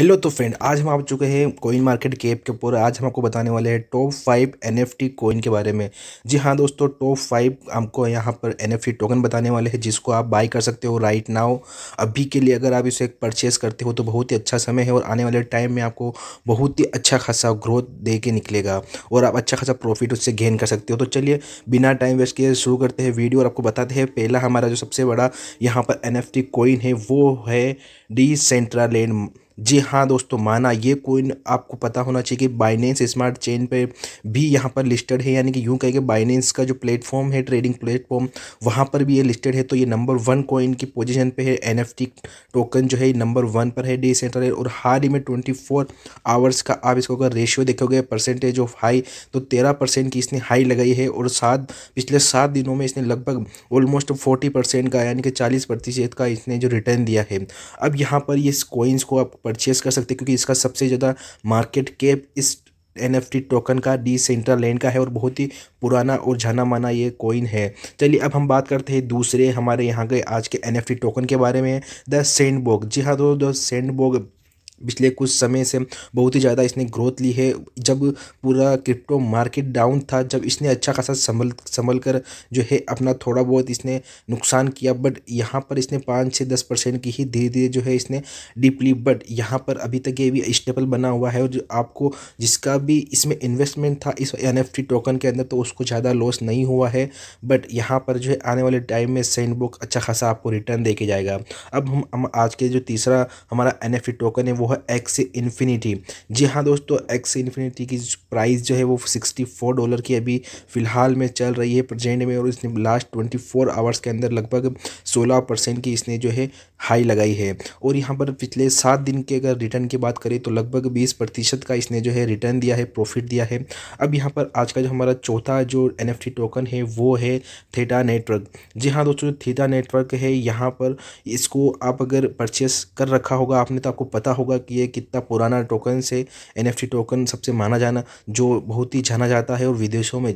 hello तो friend आज हम आ चुके हैं कोइन मार्केट कैप के ऊपर आज हम आपको बताने वाले हैं टॉप फाइव एनएफटी कोइन के बारे में जी हाँ दोस्तों टॉप फाइव हमको यहाँ पर एनएफटी टोकन बताने वाले हैं जिसको आप बाय कर सकते हो राइट नाउ अभी के लिए अगर आप इसे परचेस करते हो तो बहुत ही अच्छा समय है और आने वाले टाइम में आपको बहुत ही अच्छा खासा ग्रोथ दे के निकलेगा और आप अच्छा खासा प्रॉफिट उससे गेन कर सकते हो तो चलिए बिना टाइम वेस्ट किए शुरू करते हैं वीडियो और आपको बताते हैं पहला हमारा जो सबसे बड़ा यहाँ पर एन कोइन है वो है डी लैंड जी हाँ दोस्तों माना ये कोइन आपको पता होना चाहिए कि बाइनेंस स्मार्ट चेन पे भी यहाँ पर लिस्टेड है यानी कि यूँ कहे कि बाइनेंस का जो प्लेटफॉर्म है ट्रेडिंग प्लेटफॉर्म वहाँ पर भी ये लिस्टेड है तो ये नंबर वन कोइन की पोजीशन पे है एन टोकन जो है नंबर वन पर है डी सेंटर और हाल ही में ट्वेंटी आवर्स का आप इसको अगर रेशियो देखोगे परसेंटेज ऑफ हाई तो तेरह की इसने हाई लगाई है और सात पिछले सात दिनों में इसने लगभग ऑलमोस्ट फोर्टी का यानी कि चालीस प्रतिशत का इसने जो रिटर्न दिया है अब यहाँ पर ये कोइंस को आप परचेस कर सकते हैं क्योंकि इसका सबसे ज़्यादा मार्केट कैप इस एन टोकन का डी सेंट्रल लैंड का है और बहुत ही पुराना और जाना माना ये कॉइन है चलिए अब हम बात करते हैं दूसरे हमारे यहाँ के आज के एन टोकन के बारे में द बोग जी हाँ दो, सेंट बोग पिछले कुछ समय से बहुत ही ज़्यादा इसने ग्रोथ ली है जब पूरा क्रिप्टो मार्केट डाउन था जब इसने अच्छा खासा संभल संभल कर जो है अपना थोड़ा बहुत इसने नुकसान किया बट यहाँ पर इसने पाँच से दस परसेंट की ही धीरे धीरे जो है इसने डीपली बट यहाँ पर अभी तक ये भी स्टेबल बना हुआ है और जो आपको जिसका भी इसमें इन्वेस्टमेंट था इस एन टोकन के अंदर तो उसको ज़्यादा लॉस नहीं हुआ है बट यहाँ पर जो है आने वाले टाइम में सेंट बुक अच्छा खासा आपको रिटर्न दे के जाएगा अब हम, हम आज के जो तीसरा हमारा एन टोकन है वो है एक्स इन्फिनिटी जी हाँ दोस्तों एक्स इन्फिनिटी की प्राइस जो है वो सिक्सटी फोर डॉलर की अभी फ़िलहाल में चल रही है प्रजेंट में और इसने लास्ट ट्वेंटी फोर आवर्स के अंदर लगभग सोलह परसेंट की इसने जो है हाई लगाई है और यहाँ पर पिछले सात दिन के अगर रिटर्न की बात करें तो लगभग बीस प्रतिशत का इसने जो है रिटर्न दिया है प्रॉफिट दिया है अब यहाँ पर आज का जो हमारा चौथा जो एन टोकन है वो है थेटा नेटवर्क जी हाँ दोस्तों थेटा नेटवर्क है यहाँ पर इसको आप अगर परचेस कर रखा होगा आपने तो आपको पता होगा तक ये कितना पुराना टोकन से एन टोकन सबसे माना जाना जो बहुत ही जाना जाता है और विदेशों में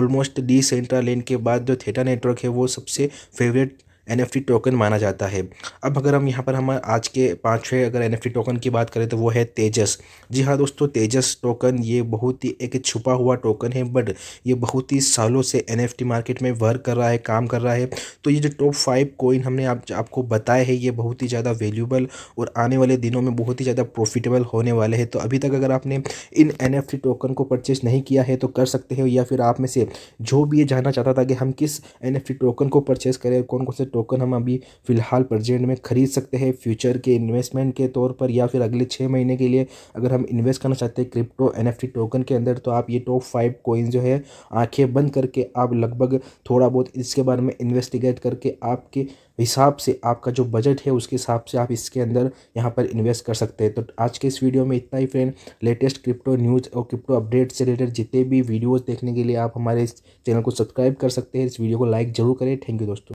ऑलमोस्ट डी सेंट्रा लेन के बाद जो थेटा नेटवर्क है वो सबसे फेवरेट एन टोकन माना जाता है अब अगर हम यहाँ पर हम आज के पाँचवें अगर एन टोकन की बात करें तो वो है तेजस जी हाँ दोस्तों तेजस टोकन ये बहुत ही एक छुपा हुआ टोकन है बट ये बहुत ही सालों से एन मार्केट में वर्क कर रहा है काम कर रहा है तो ये जो टॉप फाइव कोइन हमने आप, आपको बताए हैं ये बहुत ही ज़्यादा वैल्यूबल और आने वाले दिनों में बहुत ही ज़्यादा प्रॉफिटेबल होने वाले हैं तो अभी तक अगर आपने इन एन टोकन को परचेस नहीं किया है तो कर सकते हैं या फिर आप में से जो भी ये जानना चाहता था कि हम किस एन टोकन को परचेस करें कौन कौन से टोकन हम अभी फ़िलहाल प्रजेंट में ख़रीद सकते हैं फ्यूचर के इन्वेस्टमेंट के तौर पर या फिर अगले छः महीने के लिए अगर हम इन्वेस्ट करना चाहते हैं क्रिप्टो एन टोकन के अंदर तो आप ये टॉप फाइव कोइन जो है आँखें बंद करके आप लगभग थोड़ा बहुत इसके बारे में इन्वेस्टिगेट करके आपके हिसाब से आपका जो बजट है उसके हिसाब से आप इसके अंदर यहाँ पर इन्वेस्ट कर सकते हैं तो आज के इस वीडियो में इतना ही फ्रेंड लेटेस्ट क्रिप्टो न्यूज़ और क्रिप्टो अपडेट से रिलेटेड जितने भी वीडियोस देखने के लिए आप हमारे इस चैनल को सब्सक्राइब कर सकते हैं इस वीडियो को लाइक ज़रूर करें थैंक यू दोस्तों